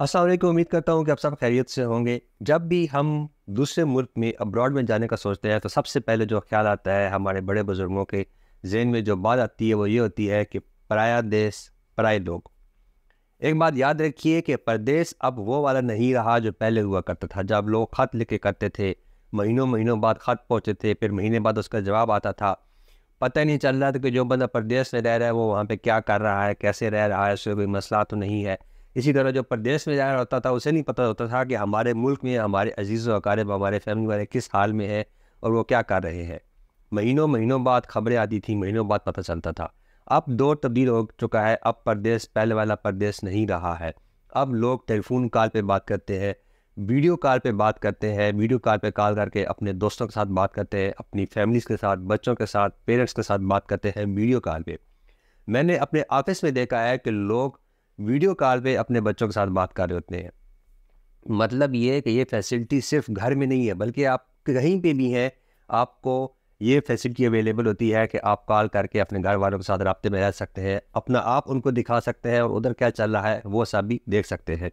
असल उम्मीद करता हूँ कि आप सब खैरियत से होंगे जब भी हम दूसरे मुल्क में अब्रॉड में जाने का सोचते हैं तो सबसे पहले जो ख्याल आता है हमारे बड़े बुज़ुर्गों के जहन में जो बात आती है वो ये होती है कि पराया देश पराए लोग एक बात याद रखिए कि परदेश अब वो वाला नहीं रहा जो पहले हुआ करता था जब लोग ख़त लिखे करते थे महीनों महीनों बाद ख़त पहुँचे थे फिर महीने बाद उसका जवाब आता था पता ही नहीं चल रहा था कि जो बंदा परदेश में रह रहा है वो वहाँ पर क्या कर रहा है कैसे रह रहा है उसमें कोई मसला तो नहीं है इसी तरह जो प्रदेश में जाया होता था उसे नहीं पता होता था कि हमारे मुल्क में हमारे अजीज़ वकारब हमारे फैमिली वाले किस हाल में है और वो क्या कर रहे हैं महीनों महीनों बाद खबरें आती थी महीनों बाद पता चलता था अब दौर तब्दील हो चुका है अब प्रदेश पहले वाला प्रदेश नहीं रहा है अब लोग टेलीफोन कॉल पर बात करते हैं वीडियो कॉल पर बात करते हैं वीडियो कॉल पर कॉल करके अपने दोस्तों के साथ बात करते हैं अपनी फैमिलीज़ के साथ बच्चों के साथ पेरेंट्स के साथ बात करते हैं वीडियो कॉल पर मैंने अपने ऑफिस में देखा है कि लोग वीडियो कॉल पे अपने बच्चों के साथ बात कर रहे होते हैं मतलब ये कि ये फैसिलिटी सिर्फ घर में नहीं है बल्कि आप कहीं पे भी हैं आपको ये फैसिलिटी अवेलेबल होती है कि आप कॉल करके अपने घर वालों के साथ रबते में रह सकते हैं अपना आप उनको दिखा सकते हैं और उधर क्या चल रहा है वो सब भी देख सकते हैं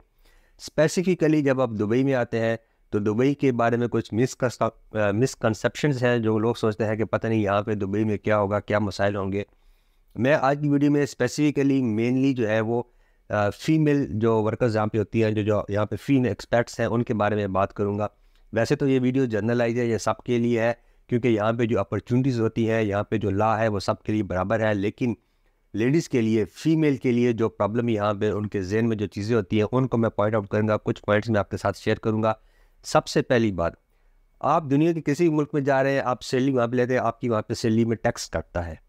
स्पेसिफिकली जब आप दुबई में आते हैं तो दुबई के बारे में कुछ मिसकनसप्शन हैं जो लोग सोचते हैं कि पता नहीं यहाँ पे दुबई में क्या होगा क्या मसाइल होंगे मैं आज की वीडियो में स्पेसिफिकली मेनली जो है वो फीमेल जो वर्कर्स यहाँ पे होती हैं जो जो यहाँ पे फीन एक्सपर्ट्स हैं उनके बारे में बात करूँगा वैसे तो ये वीडियो जर्नलाइज है ये सब के लिए है क्योंकि यहाँ पे जो अपॉर्चुनिटीज़ होती हैं यहाँ पे जो ला है वो सब के लिए बराबर है लेकिन लेडीज़ के लिए फ़ीमेल के लिए जो प्रॉब्लम यहाँ पे उनके जेन में जो चीज़ें होती हैं उनको मैं पॉइंट आउट करूँगा कुछ पॉइंट्स मैं आपके साथ शेयर करूँगा सबसे पहली बात आप दुनिया के किसी भी मुल्क में जा रहे हैं आप सैलरी वहाँ पर लेते हैं आपकी वहाँ पर सैलरी में टैक्स कटता है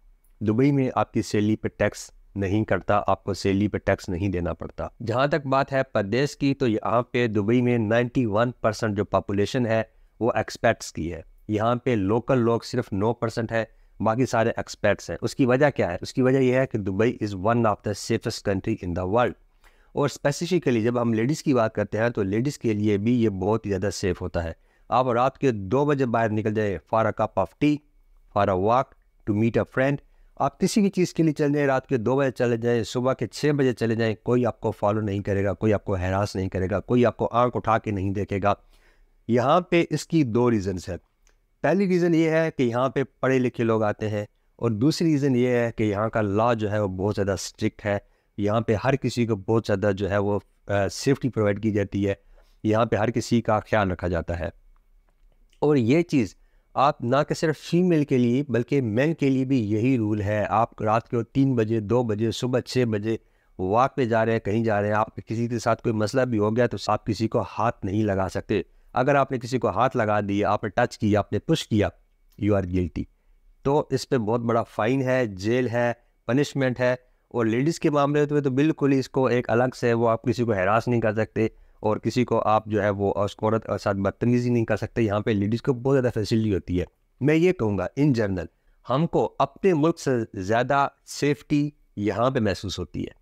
दुबई में आपकी सैलरी पर टैक्स नहीं करता आपको सैलरी पर टैक्स नहीं देना पड़ता जहाँ तक बात है प्रदेश की तो यहाँ पे दुबई में 91 परसेंट जो पॉपुलेशन है वो एक्सपैट्स की है यहाँ पे लोकल लोग सिर्फ 9 परसेंट है बाकी सारे एक्सपैट्स हैं उसकी वजह क्या है उसकी वजह यह है कि Dubai is one of the safest country in the world और स्पेसिफिकली जब हम लेडीज़ की बात करते हैं तो लेडीज़ के लिए भी ये बहुत ही ज़्यादा सेफ होता है आप रात के दो बजे बाहर निकल जाए for a cup of tea for a walk to meet a friend आप किसी भी चीज़ के लिए चले जाएँ रात के दो बजे चले जाएँ सुबह के छः बजे चले जाएँ कोई आपको फॉलो नहीं करेगा कोई आपको हैरास नहीं करेगा कोई आपको आंख उठा के नहीं देखेगा यहाँ पे इसकी दो रीज़न्स है पहली रीज़न ये है कि यहाँ पे पढ़े लिखे लोग आते हैं और दूसरी रीज़न ये है कि यहाँ का लॉ जो है वो बहुत ज़्यादा स्ट्रिक्ट है यहाँ पे हर किसी को बहुत ज़्यादा जो है वो सेफ्टी प्रोवाइड की जाती है यहाँ पे हर किसी का ख्याल रखा जाता है और ये चीज़ आप ना कि सिर्फ फीमेल के लिए बल्कि मैन के लिए भी यही रूल है आप रात को तीन बजे दो बजे सुबह छः बजे वॉक पे जा रहे हैं कहीं जा रहे हैं आप किसी के साथ कोई मसला भी हो गया तो आप किसी को हाथ नहीं लगा सकते अगर आपने किसी को हाथ लगा दिया आपने टच किया आपने पुश किया यू आर गिल्टी तो इस पर बहुत बड़ा फ़ाइन है जेल है पनिशमेंट है और लेडीज़ के मामले में तो, तो बिल्कुल इसको एक अलग से वो आप किसी को हरास नहीं कर सकते और किसी को आप जो है वो उसको औरत और साथ बदतमीज़ी नहीं कर सकते यहाँ पे लेडीज़ को बहुत ज़्यादा फैसिलिटी होती है मैं ये कहूँगा इन जनरल हमको अपने मुल्क से ज़्यादा सेफ्टी यहाँ पे महसूस होती है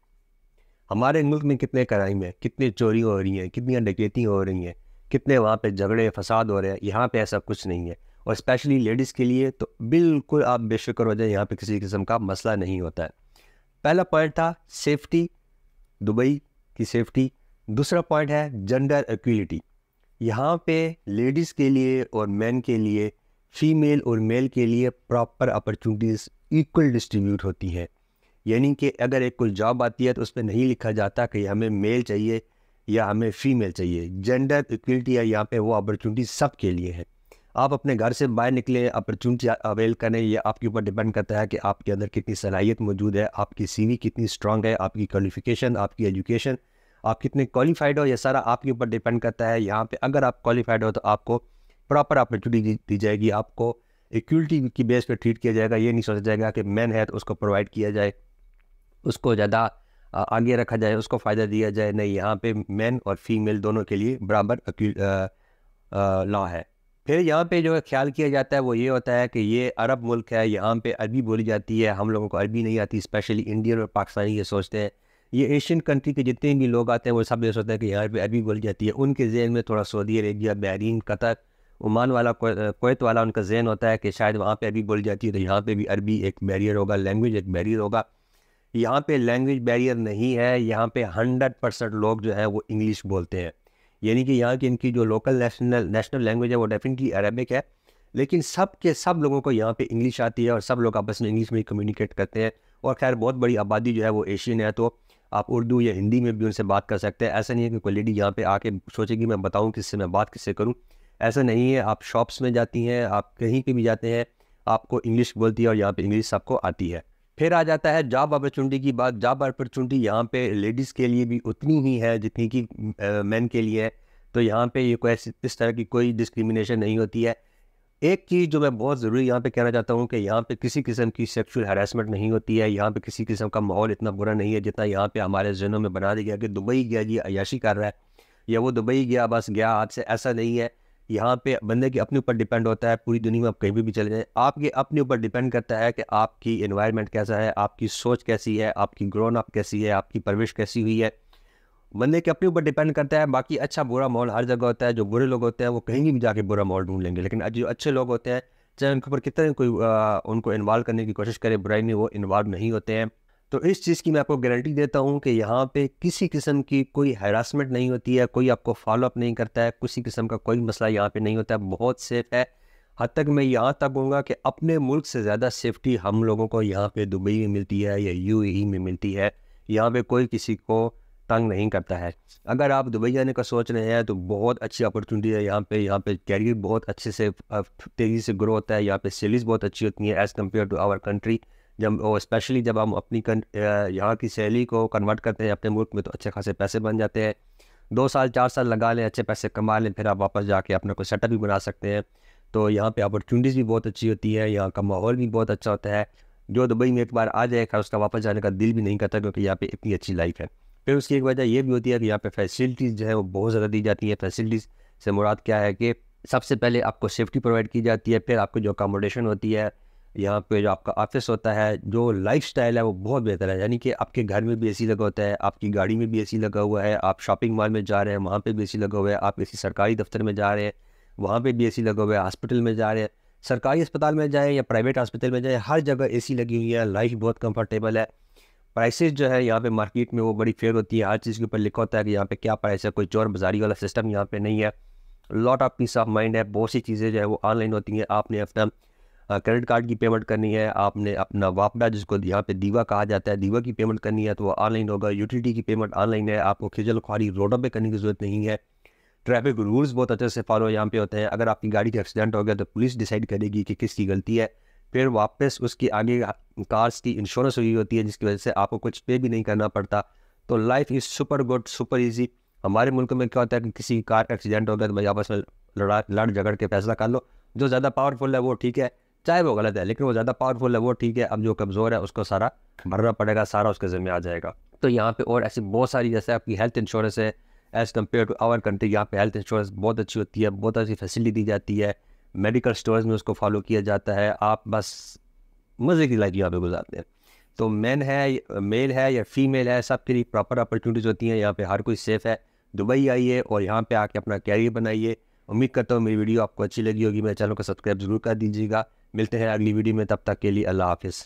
हमारे मुल्क में कितने क्राइम हैं कितने चोरी हो रही हैं कितनी डकैती हो रही हैं कितने वहाँ पे झगड़े फसाद हो रहे हैं यहाँ पे ऐसा कुछ नहीं है और स्पेशली लेडीज़ के लिए तो बिल्कुल आप बेशक्र हो जाए यहाँ पर किसी किस्म का मसला नहीं होता है पहला पॉइंट था सेफ्टी दुबई की सेफ्टी दूसरा पॉइंट है जेंडर इक्विलिटी यहाँ पे लेडीज़ के लिए और मैन के लिए फीमेल और मेल के लिए प्रॉपर अपॉर्चुनिटीज़ इक्वल डिस्ट्रीब्यूट होती हैं यानी कि अगर एक कोई जॉब आती है तो उस पर नहीं लिखा जाता कि हमें मेल चाहिए या हमें फ़ीमेल चाहिए जेंडर इक्विलिटी है यहाँ पे वो अपॉर्चुनिटी सब के लिए है आप अपने घर से बाहर निकले अपॉर्चुनिटी अवेल करें यह आपके ऊपर डिपेंड करता है कि आपके अंदर कितनी सलाहियत मौजूद है आपकी सीवी कितनी स्ट्रांग है आपकी क्वालिफिकेशन आपकी एजुकेशन आप कितने क्वालिफाइड हो यह सारा आपके ऊपर डिपेंड करता है यहाँ पे अगर आप क्वालिफाइड हो तो आपको प्रॉपर अपॉर्चुनिटी दी जाएगी आपको इक्वलिटी की बेस पर ट्रीट किया जाएगा ये नहीं सोचा जाएगा कि मैन है तो उसको प्रोवाइड किया जाए उसको ज़्यादा आगे रखा जाए उसको फ़ायदा दिया जाए नहीं यहाँ पे मैन और फीमेल दोनों के लिए बराबर लॉ है फिर यहाँ पे जो ख्याल किया जाता है वो ये होता है कि ये अरब मुल्क है यहाँ पे अरबी बोली जाती है हम लोगों को अरबी नहीं आती स्पेशली इंडियन और पाकिस्तानी ये सोचते हैं ये एशियन कंट्री के जितने भी लोग आते हैं वो सब ये सोचते हैं कि यार अरबी बोली जाती है उनके जहन में थोड़ा Saudi Arabia Bahrain Qatar Oman वाला कोत वाला उनका जहन होता है कि शायद वहाँ पर अरबी बोली जाती है तो यहाँ पर भी अरबी एक बैरियर होगा लैंग्वेज एक बैरियर होगा यहाँ पे लैंग्वेज बैरियर नहीं है यहाँ पे हंड्रेड परसेंट लोग जो है वो इंग्लिश बोलते हैं यानी कि यहाँ की इनकी जो लोकल नेशनल नेशनल लैंग्वेज है वो डेफिनेटली अरबिक है लेकिन सब के सब लोगों को यहाँ पे इंग्लिश आती है और सब लोग आपस में इंग्लिश में ही कम्युनिकेट करते हैं और खैर बहुत बड़ी आबादी जो है वो एशियन है तो आप उर्दू या हिंदी में भी उनसे बात कर सकते हैं ऐसा नहीं है कि कोई लेडी यहाँ पे आके सोचेगी मैं बताऊँ किससे मैं बात किससे करूँ ऐसा नहीं है आप शॉप्स में जाती हैं आप कहीं पर भी जाते हैं आपको इंग्लिश बोलती है और यहाँ पर इंग्लिश आपको आती है फिर आ जाता है जॉब अपॉर्चुनिटी की बात जॉब अपॉर्चुनिटी यहाँ पे लेडीज़ के लिए भी उतनी ही है जितनी कि मैन के लिए है तो यहाँ पे ये कोई इस तरह की कोई डिस्क्रिमिनेशन नहीं होती है एक चीज़ जो मैं बहुत ज़रूरी यहाँ पे कहना चाहता हूँ कि यहाँ पे किसी किस्म की सेक्सुअल हरासमेंट नहीं होती है यहाँ पे किसी किस्म का माहौल इतना बुरा नहीं है जितना यहाँ पे हमारे जहनों में बना दिया गया कि दुबई गया जी अयाशी कर रहा है या वो दुबई गया बस गया हाथ से ऐसा नहीं है यहाँ पे बंदे के अपने ऊपर डिपेंड होता है पूरी दुनिया में आप कहीं भी, भी चले जाएँ आपके अपने ऊपर डिपेंड करता है कि आपकी इन्वायरमेंट कैसा है आपकी सोच कैसी है आपकी ग्रोन अप कैसी है आपकी परवरिश कैसी हुई है बंदे के अपने ऊपर डिपेंड करता है बाकी अच्छा बुरा माहौल हर जगह होता है जो बुरे लोग होते हैं वो कहीं भी जाके बुरा माहौल ढूंढ लेंगे लेकिन जो अच्छे लोग होते हैं चाहे उनके ऊपर कितने कोई उनको इन्वॉल्व करने की कोशिश करे बुराई में वो इन्वॉल्व नहीं होते हैं तो इस चीज़ की मैं आपको गारंटी देता हूँ कि यहाँ पे किसी किस्म की कोई हरासमेंट नहीं होती है कोई आपको फॉलोअप नहीं करता है किसी किस्म का कोई मसला यहाँ पे नहीं होता है बहुत सेफ़ है हद तक मैं यहाँ तक कहूँगा कि अपने मुल्क से ज़्यादा सेफ्टी हम लोगों को यहाँ पे दुबई में मिलती है या यूएई e में मिलती है यहाँ पे कोई किसी को तंग नहीं करता है अगर आप दुबई जाने का सोच रहे हैं तो बहुत अच्छी अपॉर्चुनिटी है यहाँ पे यहाँ पे कैरियर बहुत अच्छे से तेज़ी से ग्रो होता है यहाँ पे सैलरीज बहुत अच्छी होती है as compare to our country जब स्पेशली जब हम अपनी यहाँ की सैलरी को कन्वर्ट करते हैं अपने मुल्क में तो अच्छे खासे पैसे बन जाते हैं दो साल चार साल लगा लें अच्छे पैसे कमा लें फिर आप वापस जाके अपना कोई सेटअप भी बना सकते हैं तो यहाँ पे अपॉर्चुनिटीज़ भी बहुत अच्छी होती है यहाँ का माहौल भी बहुत अच्छा होता है जो दुबई में एक बार आ जाएगा उसका वापस जाने का दिल भी नहीं करता क्योंकि यहाँ पे इतनी अच्छी लाइफ है फिर उसकी एक वजह यह भी होती है कि यहाँ पे फैसिलिटीज़ जो है वो बहुत ज़्यादा दी जाती है फैसिलिटीज़ से मुराद क्या है कि सबसे पहले आपको सेफ्टी प्रोवाइड की जाती है फिर आपको जो अकोमोडेशन होती है यहाँ पे जो आपका ऑफिस होता है जो लाइफ स्टाइल है वो बहुत बेहतर है यानी कि आपके घर में भी ए लगा होता है आपकी गाड़ी में भी ए लगा हुआ है आप शॉपिंग मॉल में जा रहे हैं वहाँ पर भी ए लगा हुआ है आप किसी सरकारी दफ्तर में जा रहे हैं वहाँ पर भी ए लगा हुआ है हॉस्पिटल में जा रहे हैं सरकारी अस्पताल में जाएँ या प्राइवेट हॉस्पिटल में जाएँ हर जगह ए लगी हुई है लाइफ बहुत कम्फर्टेबल है प्राइसेस जो है यहाँ पे मार्केट में वो बड़ी फेयर होती है हर चीज़ के ऊपर लिखा होता है कि यहाँ पे क्या प्राइस है कोई चोर बाजारी वाला सिस्टम यहाँ पे नहीं है lot of peace of mind है बहुत सी चीज़ें जो है वो ऑनलाइन होती हैं आपने अपना क्रेडिट कार्ड की पेमेंट करनी है आपने अपना वापडा जिसको यहाँ पे दीवा कहा जाता है दीवा की पेमेंट करनी है तो वो ऑनलाइन होगा यूटिलिटी की पेमेंट ऑनलाइन है आपको खिजल खुआारी रोडों पर करने की ज़रूरत नहीं है ट्रैफिक रूल्स बहुत अच्छे से फॉलो यहाँ पे होते हैं अगर आपकी गाड़ी का एक्सीडेंट हो गया तो पुलिस डिसाइड करेगी कि किसकी गलती है फिर वापस उसकी आगे कार्स की इंश्योरेंस हुई होती है जिसकी वजह से आपको कुछ पे भी नहीं करना पड़ता तो life is super good super easy हमारे मुल्क में क्या होता है कि किसी कार का एक्सीडेंट हो गया तो भाई आपस में लड़ा लड़ झगड़ के फैसला कर लो जो ज़्यादा पावरफुल है वो ठीक है चाहे वो गलत है लेकिन वो ज़्यादा पावरफुल है वो ठीक है अब जो कमज़ोर है उसको सारा भरना पड़ेगा सारा उसके ज़िम्मे आ जाएगा तो यहाँ पे और ऐसी बहुत सारी जैसे आपकी हेल्थ इंश्योरेंस है as compare to our country यहाँ पे हेल्थ इंश्योरेंस बहुत अच्छी होती है बहुत अच्छी फैसिलिटी दी जाती है मेडिकल स्टोर्स में उसको फॉलो किया जाता है आप बस मज़े की लाइफ यहाँ पे गुजारते हैं तो मैन है मेल है या फीमेल है सब के लिए प्रॉपर अपॉर्चुनिटीज़ होती हैं यहाँ पे हर कोई सेफ़ है दुबई आइए और यहाँ पे आके अपना कैरियर बनाइए उम्मीद करता हूँ मेरी वीडियो आपको अच्छी लगी होगी मेरे चैनल को सब्सक्राइब जरूर कर दीजिएगा मिलते हैं अगली वीडियो में तब तक के लिए अल्लाह हाफिज़